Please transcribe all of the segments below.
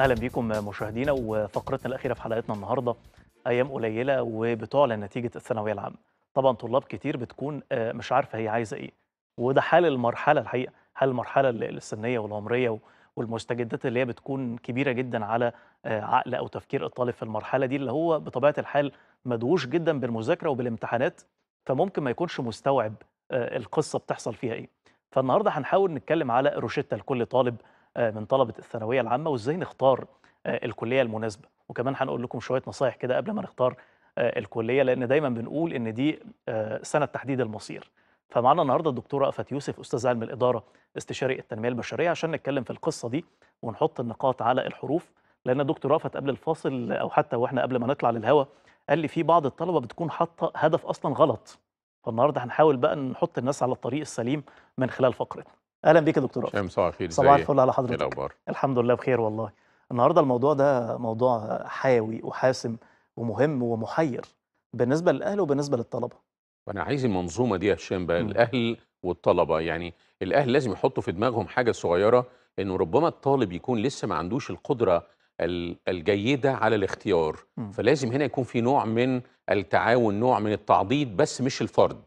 اهلا بيكم مشاهدينا وفقرتنا الاخيره في حلقتنا النهارده ايام قليله وبتعلن نتيجه الثانويه العامه طبعا طلاب كتير بتكون آه، مش عارفه هي عايزه ايه وده حال المرحله الحقيقه حال المرحله السنيه والعمريه والمستجدات اللي هي بتكون كبيره جدا على آه، عقل او تفكير الطالب في المرحله دي اللي هو بطبيعه الحال مدهوش جدا بالمذاكره وبالامتحانات فممكن ما يكونش مستوعب آه، القصه بتحصل فيها ايه فالنهارده هنحاول نتكلم على روشته لكل طالب آه، من طلبه الثانويه العامه وازاي نختار آه، الكليه المناسبه وكمان هنقول لكم شويه نصايح كده قبل ما نختار آه، الكليه لان دايما بنقول ان دي سنه تحديد المصير فمعنا النهارده الدكتوره افات يوسف استاذ علم الاداره استشاري التنميه البشريه عشان نتكلم في القصه دي ونحط النقاط على الحروف لان دكتور رافت قبل الفاصل او حتى واحنا قبل ما نطلع للهوا قال لي في بعض الطلبه بتكون حاطه هدف اصلا غلط فالنهارده هنحاول بقى نحط الناس على الطريق السليم من خلال فقرتنا اهلا بيك يا دكتور هشام صباح الخير صباح الفل على حضرتك إيه الاخبار الحمد لله بخير والله النهارده الموضوع ده موضوع حيوي وحاسم ومهم ومحير بالنسبه للاهل وبالنسبه للطلبه وانا عايز المنظومه دي يا هشام بقى م. الاهل والطلبه يعني الاهل لازم يحطوا في دماغهم حاجه صغيره انه ربما الطالب يكون لسه ما عندوش القدره الجيده على الاختيار م. فلازم هنا يكون في نوع من التعاون نوع من التعضيد بس مش الفرد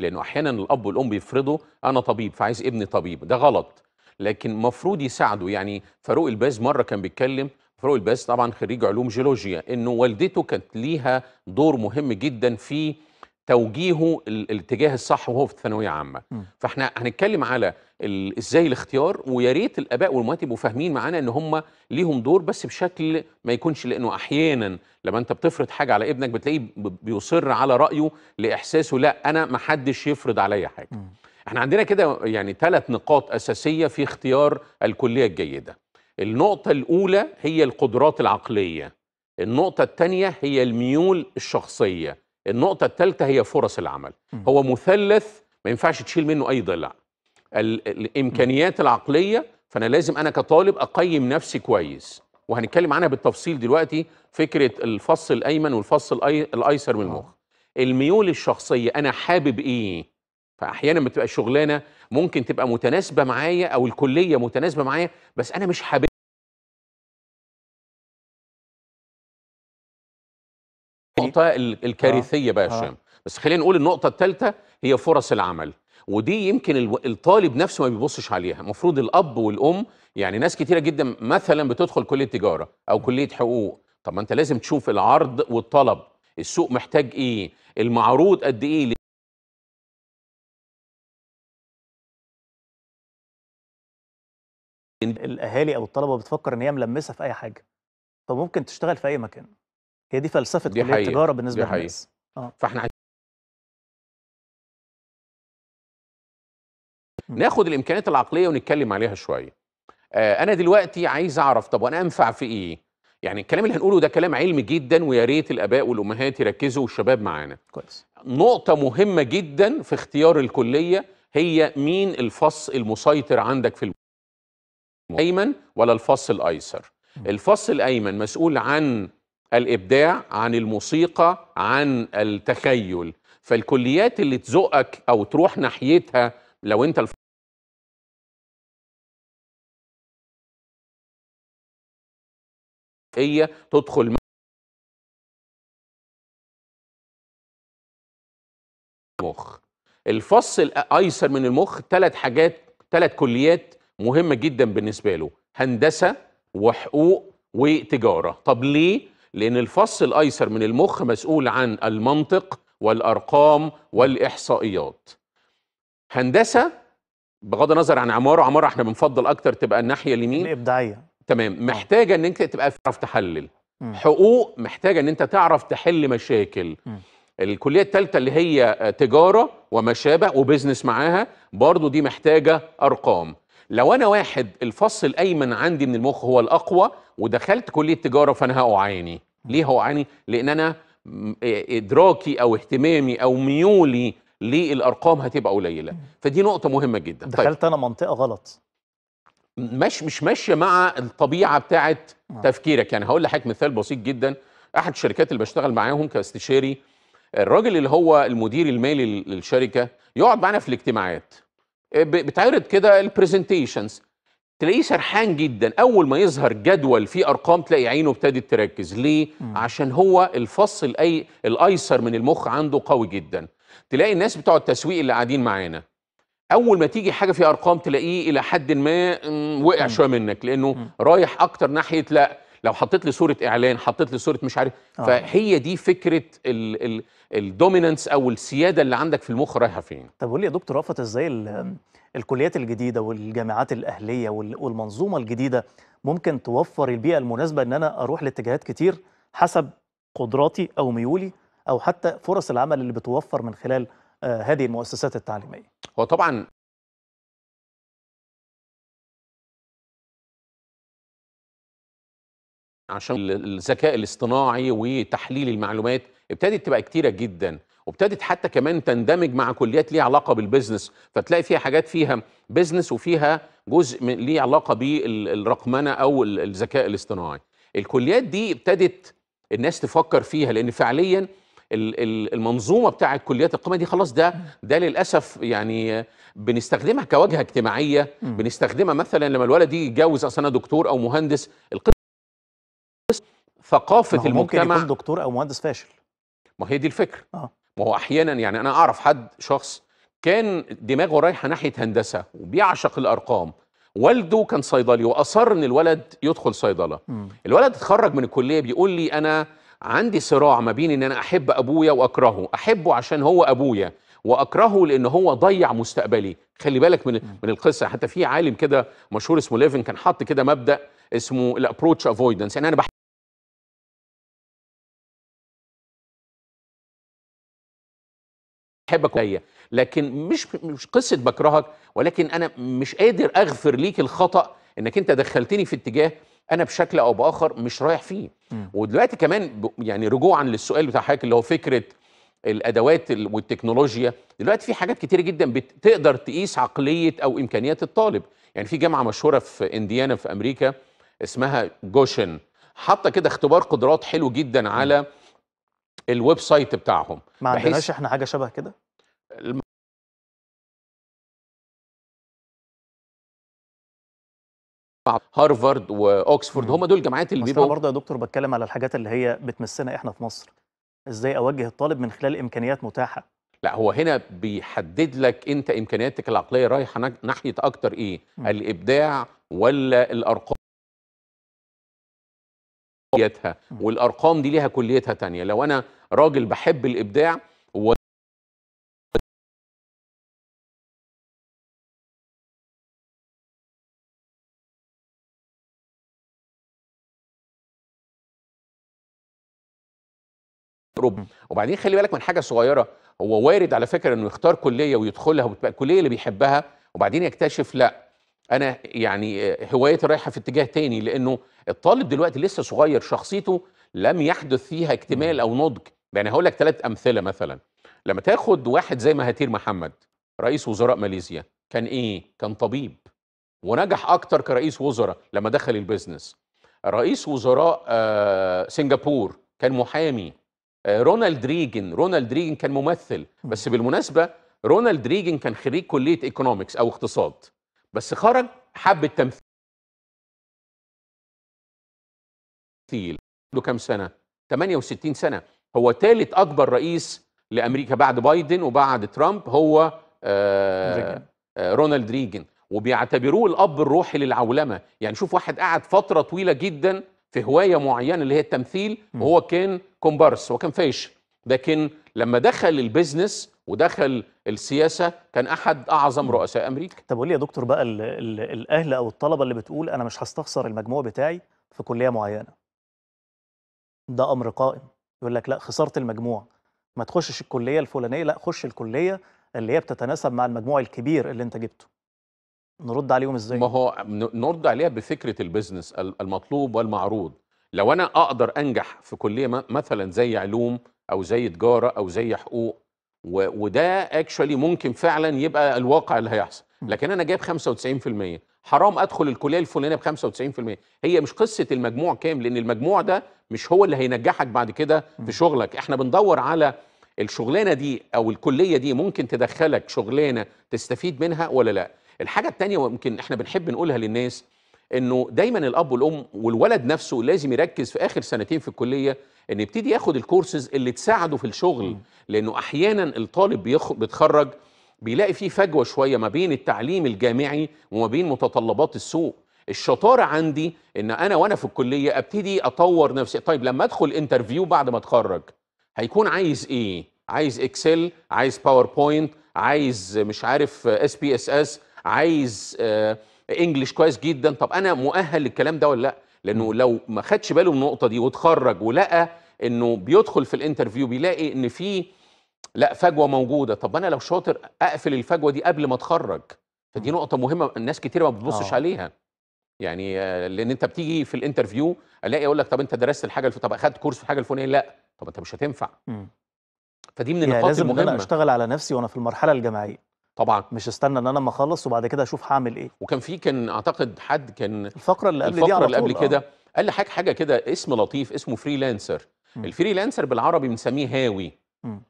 لانه احيانا الاب والام بيفرضوا انا طبيب فعايز ابني طبيب ده غلط لكن المفروض يساعده يعني فاروق الباز مره كان بيتكلم فاروق الباز طبعا خريج علوم جيولوجيا انه والدته كانت ليها دور مهم جدا في توجيهه الاتجاه الصح وهو في الثانويه عامه فاحنا هنتكلم على ازاي الاختيار ويا ريت الاباء والامهات يبقوا فاهمين معانا ان هم ليهم دور بس بشكل ما يكونش لانه احيانا لما انت بتفرض حاجه على ابنك بتلاقيه بيصر على رايه لاحساسه لا انا ما حدش يفرض عليا حاجه م. احنا عندنا كده يعني ثلاث نقاط اساسيه في اختيار الكليه الجيده النقطه الاولى هي القدرات العقليه النقطه الثانيه هي الميول الشخصيه النقطه الثالثه هي فرص العمل م. هو مثلث ما ينفعش تشيل منه اي ضلع الامكانيات العقليه فانا لازم انا كطالب اقيم نفسي كويس وهنتكلم عنها بالتفصيل دلوقتي فكره الفص الايمن والفص الايسر من المخ آه. الميول الشخصيه انا حابب ايه فاحيانا بتبقى الشغلانه ممكن تبقى متناسبه معايا او الكليه متناسبه معايا بس انا مش حابب النقطه آه. الكارثيه بقى يا آه. هشام بس خلينا نقول النقطه الثالثه هي فرص العمل ودي يمكن الطالب نفسه ما بيبصش عليها المفروض الاب والام يعني ناس كتيره جدا مثلا بتدخل كليه تجاره او كليه حقوق طب ما انت لازم تشوف العرض والطلب السوق محتاج ايه المعروض قد ايه الاهالي او الطلبه بتفكر ان هي ملمسه في اي حاجه فممكن تشتغل في اي مكان هي دي فلسفه كليه التجاره بالنسبه للناس اه فاحنا ناخد الامكانيات العقليه ونتكلم عليها شويه آه انا دلوقتي عايز اعرف طب وانا انفع في ايه يعني الكلام اللي هنقوله ده كلام علمي جدا ويا ريت الاباء والامهات يركزوا والشباب معانا كويس نقطه مهمه جدا في اختيار الكليه هي مين الفص المسيطر عندك في الايمن ولا الفص الايسر الفص الايمن مسؤول عن الابداع عن الموسيقى عن التخيل فالكليات اللي تزقك او تروح ناحيتها لو انت الف... هي تدخل المخ الفص الايسر من المخ ثلاث حاجات ثلاث كليات مهمه جدا بالنسبه له هندسه وحقوق وتجاره طب ليه لان الفص الايسر من المخ مسؤول عن المنطق والارقام والاحصائيات هندسه بغض النظر عن عماره عماره احنا بنفضل اكتر تبقى الناحيه اليمين الابداعيه تمام آه. محتاجه ان انت تبقى تعرف تحلل م. حقوق محتاجه ان انت تعرف تحل مشاكل م. الكليه الثالثه اللي هي آه، تجاره وما شابه وبزنس معاها برضو دي محتاجه ارقام لو انا واحد الفص الايمن عندي من المخ هو الاقوى ودخلت كليه تجاره فانا هاعاني ليه هاعاني لان انا آه، ادراكي او اهتمامي او ميولي للارقام هتبقى قليله فدي نقطه مهمه جدا طيب. دخلت طيب. انا منطقه غلط مش مش ماشيه مع الطبيعه بتاعه آه. تفكيرك يعني هقول لحضرتك مثال بسيط جدا احد الشركات اللي بشتغل معاهم كاستشاري الراجل اللي هو المدير المالي للشركه يقعد معانا في الاجتماعات آه، بتعرض كده البرزنتيشنز تلاقيه سرحان جدا اول ما يظهر جدول فيه ارقام تلاقي عينه ابتدت تركز ليه عشان هو الفص الاي الايسر من المخ عنده قوي جدا تلاقي الناس بتوع التسويق اللي قاعدين معانا اول ما تيجي حاجه فيها ارقام تلاقيه الى حد ما وقع شويه منك لانه م. رايح اكتر ناحيه لا لو حطيت لي صوره اعلان حطيت لي صوره مش عارف آه. فهي دي فكره الدوميننس او السياده اللي عندك في المخ رايحه فين طب قول لي يا دكتور رافت ازاي الكليات الجديده والجامعات الاهليه والمنظومه الجديده ممكن توفر البيئه المناسبه ان انا اروح لاتجاهات كتير حسب قدراتي او ميولي او حتى فرص العمل اللي بتوفر من خلال آه، هذه المؤسسات التعليميه هو طبعا عشان الذكاء الاصطناعي وتحليل المعلومات ابتدت تبقى كتيرة جدا وابتدت حتى كمان تندمج مع كليات ليها علاقة بالبزنس فتلاقي فيها حاجات فيها بزنس وفيها جزء ليه علاقة بالرقمنة أو الذكاء الاصطناعي الكليات دي ابتدت الناس تفكر فيها لأن فعليا المنظومه بتاعه كليات القمه دي خلاص ده ده للاسف يعني بنستخدمها كواجهه اجتماعيه بنستخدمها مثلا لما الولد يتجوز اصل انا دكتور او مهندس القصه ثقافه ممكن المجتمع ممكن يكون دكتور او مهندس فاشل ما هي دي الفكره آه. ما هو احيانا يعني انا اعرف حد شخص كان دماغه رايحه ناحيه هندسه وبيعشق الارقام والده كان صيدلي واصر ان الولد يدخل صيدله م. الولد اتخرج من الكليه بيقول لي انا عندي صراع ما بين ان انا احب ابويا واكرهه احبه عشان هو ابويا واكرهه لان هو ضيع مستقبلي خلي بالك من من القصه حتى في عالم كده مشهور اسمه ليفن كان حط كده مبدا اسمه الابروتش افويدنس يعني انا بحب بحبك ليا لكن مش مش قصه بكرهك ولكن انا مش قادر اغفر ليك الخطا انك انت دخلتني في اتجاه انا بشكل او باخر مش رايح فيه م. ودلوقتي كمان يعني رجوعا للسؤال بتاع حضرتك اللي هو فكره الادوات والتكنولوجيا دلوقتي في حاجات كتيره جدا بتقدر تقيس عقليه او امكانيات الطالب يعني في جامعه مشهوره في انديانا في امريكا اسمها جوشن حاطه كده اختبار قدرات حلو جدا على الويب سايت بتاعهم ما عندناش احنا حاجه شبه كده تدفع هارفارد واوكسفورد هم دول الجامعات اللي بيبقوا برضه يا دكتور بتكلم على الحاجات اللي هي بتمسنا احنا في مصر ازاي اوجه الطالب من خلال امكانيات متاحه لا هو هنا بيحدد لك انت امكانياتك العقليه رايحه ناحيه اكتر ايه مم. الابداع ولا الارقام كليتها والارقام دي ليها كليتها تانية لو انا راجل بحب الابداع ربع وبعدين خلي بالك من حاجه صغيره هو وارد على فكره انه يختار كليه ويدخلها وتبقى الكليه اللي بيحبها وبعدين يكتشف لا انا يعني آه، هوايتي رايحه في اتجاه تاني لانه الطالب دلوقتي لسه صغير شخصيته لم يحدث فيها اكتمال او نضج يعني هقول لك ثلاث امثله مثلا لما تاخد واحد زي مهاتير محمد رئيس وزراء ماليزيا كان ايه كان طبيب ونجح اكتر كرئيس وزراء لما دخل البيزنس رئيس وزراء آه، سنغافور كان محامي آه، رونالد ريجن رونالد ريجن كان ممثل بس بالمناسبه رونالد ريجن كان خريج كليه ايكونومكس او اقتصاد بس خرج حب التمثيل له كام سنه 68 سنه هو ثالث اكبر رئيس لامريكا بعد بايدن وبعد ترامب هو آه، آه، رونالد ريجن وبيعتبروه الاب الروحي للعولمه يعني شوف واحد قعد فتره طويله جدا في هوايه معينه اللي هي التمثيل وهو كان كومبارس وكان فاشل لكن لما دخل البيزنس ودخل السياسه كان احد اعظم رؤساء امريكا طب قول لي يا دكتور بقى الـ الـ الاهل او الطلبه اللي بتقول انا مش هستخسر المجموع بتاعي في كليه معينه ده امر قائم يقول لك لا خسرت المجموع ما تخشش الكليه الفلانيه لا خش الكليه اللي هي بتتناسب مع المجموع الكبير اللي انت جبته نرد عليهم ازاي ما هو نرد عليها بفكره البيزنس المطلوب والمعروض لو انا اقدر انجح في كليه مثلا زي علوم او زي تجاره او زي حقوق وده اكشولي ممكن فعلا يبقى الواقع اللي هيحصل لكن انا جايب 95% حرام ادخل الكليه الفلانيه ب 95% هي مش قصه المجموع كام لان المجموع ده مش هو اللي هينجحك بعد كده في شغلك احنا بندور على الشغلانه دي او الكليه دي ممكن تدخلك شغلانه تستفيد منها ولا لا الحاجه التانية ويمكن احنا بنحب نقولها للناس انه دايما الاب والام والولد نفسه لازم يركز في اخر سنتين في الكليه ان يبتدي ياخد الكورسز اللي تساعده في الشغل لانه احيانا الطالب بيتخرج بيلاقي فيه فجوه شويه ما بين التعليم الجامعي وما بين متطلبات السوق الشطاره عندي ان انا وانا في الكليه ابتدي اطور نفسي طيب لما ادخل انترفيو بعد ما اتخرج هيكون عايز ايه عايز اكسل عايز باوربوينت عايز مش عارف اس بي اس اس عايز انجلش آه، كويس جدا طب انا مؤهل للكلام ده ولا لا لانه لو ما خدش باله من النقطه دي واتخرج ولقى انه بيدخل في الانترفيو بيلاقي ان في لا فجوه موجوده طب انا لو شاطر اقفل الفجوه دي قبل ما اتخرج فدي نقطه مهمه الناس كتير ما بتبصش أوه. عليها يعني آه، لان انت بتيجي في الانترفيو الاقي اقول لك طب انت درست الحاجه الف... طب اخدت كورس في الحاجه الفلانيه لا طب انت مش هتنفع م. فدي من يعني النقاط يعني لازم المهمه لازم انا اشتغل على نفسي وانا في المرحله الجامعيه طبعا مش استنى ان انا لما اخلص وبعد كده اشوف هعمل ايه وكان في كان اعتقد حد كان الفقره اللي قبل الفقرة دي الفقره اللي قبل آه. كده قال لي حاجه كده اسم لطيف اسمه فريلانسر الفريلانسر بالعربي بنسميه هاوي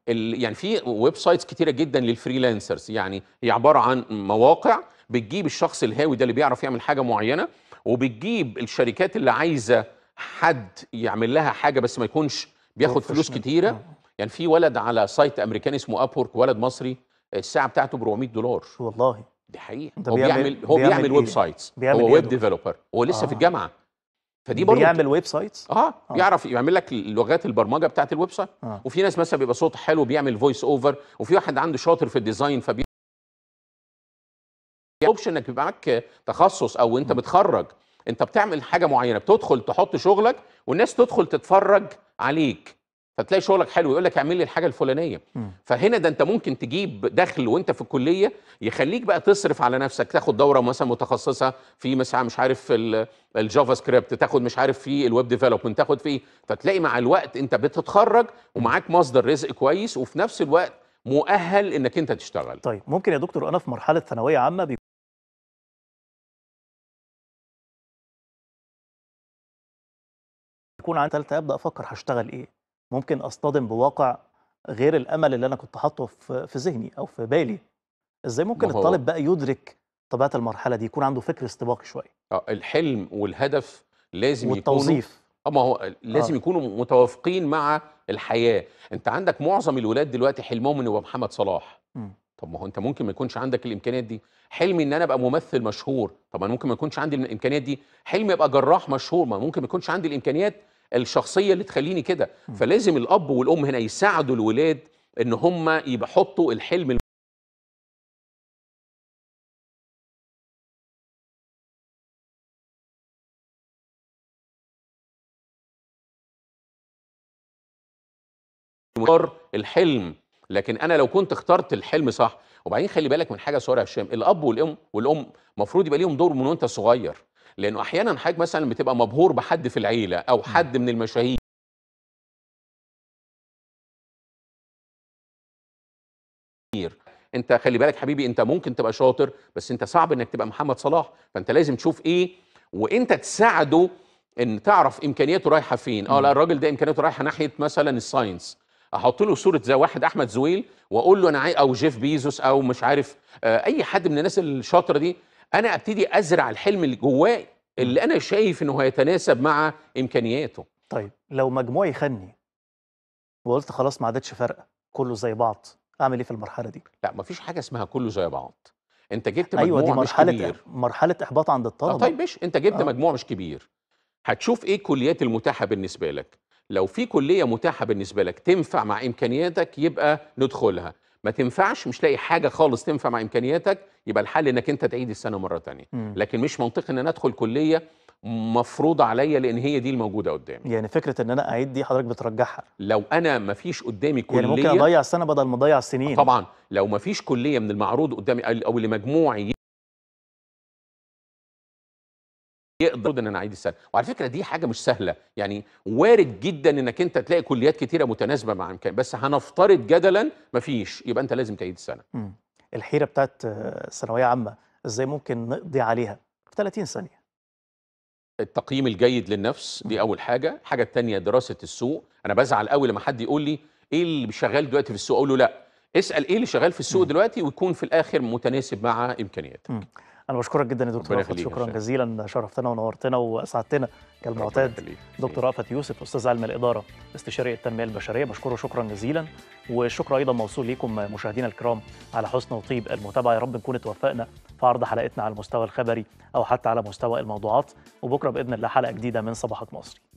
يعني في ويب سايتس كتيره جدا للفريلانسرز يعني هي عباره عن مواقع بتجيب الشخص الهاوي ده اللي بيعرف يعمل حاجه معينه وبتجيب الشركات اللي عايزه حد يعمل لها حاجه بس ما يكونش بياخد فلوس كتيره آه. يعني في ولد على سايت امريكاني اسمه ابورك ولد مصري الساعه بتاعته ب 400 دولار والله دي حقيقه هو بيعمل, بيعمل هو بيعمل, بيعمل ويب سايتس بيعمل هو ويب ايه ديفلوبر هو لسه آه. في الجامعه فدي برضه بيعمل ويب سايتس آه. اه بيعرف يعمل لك لغات البرمجه بتاعه الويب سايت آه. وفي ناس مثلا بيبقى صوت حلو بيعمل فويس اوفر وفي واحد عنده شاطر في الديزاين فبي اوبشن انك يبقى معاك تخصص او انت متخرج انت بتعمل حاجه معينه بتدخل تحط شغلك والناس تدخل تتفرج عليك فتلاقي شغلك حلو يقول لك اعمل لي الحاجه الفلانيه م. فهنا ده انت ممكن تجيب دخل وانت في الكليه يخليك بقى تصرف على نفسك تاخد دوره مثلا متخصصه في مثلا مش عارف الجافا سكريبت تاخد مش عارف في الويب ديفلوبمنت تاخد في إيه. فتلاقي مع الوقت انت بتتخرج ومعاك مصدر رزق كويس وفي نفس الوقت مؤهل انك انت تشتغل طيب ممكن يا دكتور انا في مرحله ثانويه عامه بي... يكون عندي ثالثه ابدا افكر هشتغل ايه ممكن اصطدم بواقع غير الامل اللي انا كنت حاطه في في ذهني او في بالي ازاي ممكن الطالب بقى يدرك طبيعه المرحله دي يكون عنده فكر استباقي شويه اه الحلم والهدف لازم يكون والتوظيف اه ما هو لازم آه. يكونوا متوافقين مع الحياه انت عندك معظم الولاد دلوقتي حلمهم انه يبقى محمد صلاح م. طب ما هو انت ممكن ما يكونش عندك الامكانيات دي حلمي ان انا ابقى ممثل مشهور طب انا ممكن ما يكونش عندي الامكانيات دي حلمي ابقى جراح مشهور ما ممكن ما يكونش عندي الامكانيات الشخصيه اللي تخليني كده فلازم الاب والام هنا يساعدوا الولاد ان هم يحطوا الحلم الحلم لكن انا لو كنت اخترت الحلم صح وبعدين خلي بالك من حاجه صغيره يا هشام الاب والام والام المفروض يبقى ليهم دور من وانت صغير لانه احيانا حضرتك مثلا بتبقى مبهور بحد في العيله او حد من المشاهير انت خلي بالك حبيبي انت ممكن تبقى شاطر بس انت صعب انك تبقى محمد صلاح فانت لازم تشوف ايه وانت تساعده ان تعرف امكانياته رايحه فين اه لا الراجل ده امكانياته رايحه ناحيه مثلا الساينس احط له صوره زي واحد احمد زويل واقول له انا عاي او جيف بيزوس او مش عارف آه، اي حد من الناس الشاطره دي انا ابتدي ازرع الحلم اللي جواي اللي انا شايف انه هيتناسب مع امكانياته طيب لو مجموعي خني وقلت خلاص ما عادتش فارقه كله زي بعض اعمل ايه في المرحله دي لا مفيش حاجه اسمها كله زي بعض انت جبت مجموع أيوة دي مرحلة مش كبير مرحله احباط عند آه، الطلبه آه طيب مش انت جبت آه. مجموع مش كبير هتشوف ايه الكليات المتاحه بالنسبه لك لو في كليه متاحه بالنسبه لك تنفع مع امكانياتك يبقى ندخلها ما تنفعش مش لاقي حاجه خالص تنفع مع امكانياتك يبقى الحل انك انت تعيد السنه مره ثانيه لكن مش منطقي ان انا ادخل كليه مفروضه عليا لان هي دي الموجوده قدامي يعني فكره ان انا اعيد دي حضرتك بترجحها لو انا ما فيش قدامي كليه يعني ممكن اضيع السنه بدل ما اضيع السنين طبعا لو ما فيش كليه من المعروض قدامي او اللي مجموعي يقدر ان انا اعيد السنه وعلى فكره دي حاجه مش سهله يعني وارد جدا انك انت تلاقي كليات كتيره متناسبه مع امكان بس هنفترض جدلا مفيش يبقى انت لازم تعيد السنه مم. الحيره بتاعت ثانويه عامه ازاي ممكن نقضي عليها في 30 ثانيه التقييم الجيد للنفس دي اول حاجه الحاجه الثانيه دراسه السوق انا بزعل قوي لما حد يقول لي ايه اللي شغال دلوقتي في السوق اقول له لا اسال ايه اللي شغال في السوق مم. دلوقتي ويكون في الاخر متناسب مع امكانياتك مم. انا بشكرك جدا يا دكتور رأفت شكرا جزيلا شرفتنا ونورتنا واسعدتنا كالمعتاد دكتور رأفت يوسف استاذ علم الاداره استشاري التنميه البشريه بشكره شكرا جزيلا والشكر ايضا موصول ليكم مشاهدينا الكرام على حسن وطيب المتابعه يا رب نكون اتوفقنا في عرض حلقتنا على المستوى الخبري او حتى على مستوى الموضوعات وبكره باذن الله حلقه جديده من صباحات مصر